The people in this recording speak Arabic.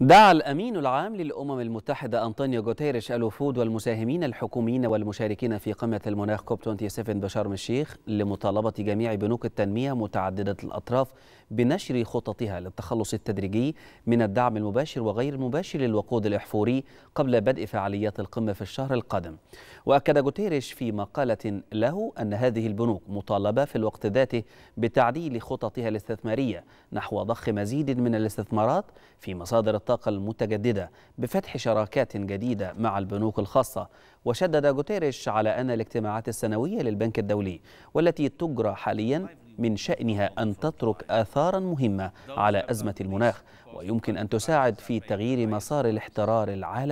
دعا الأمين العام للأمم المتحدة أنطونيو غوتيريش الوفود والمساهمين الحكوميين والمشاركين في قمة المناخ كوب 27 بشرم الشيخ لمطالبة جميع بنوك التنمية متعددة الأطراف بنشر خططها للتخلص التدريجي من الدعم المباشر وغير المباشر للوقود الإحفوري قبل بدء فعاليات القمة في الشهر القادم وأكد غوتيريش في مقالة له أن هذه البنوك مطالبة في الوقت ذاته بتعديل خططها الاستثمارية نحو ضخ مزيد من الاستثمارات في مصادر الطاقة المتجددة بفتح شراكات جديدة مع البنوك الخاصة وشدد جوتيريش على أن الاجتماعات السنوية للبنك الدولي والتي تجرى حاليا من شأنها أن تترك آثارا مهمة على أزمة المناخ ويمكن أن تساعد في تغيير مسار الاحترار العالمي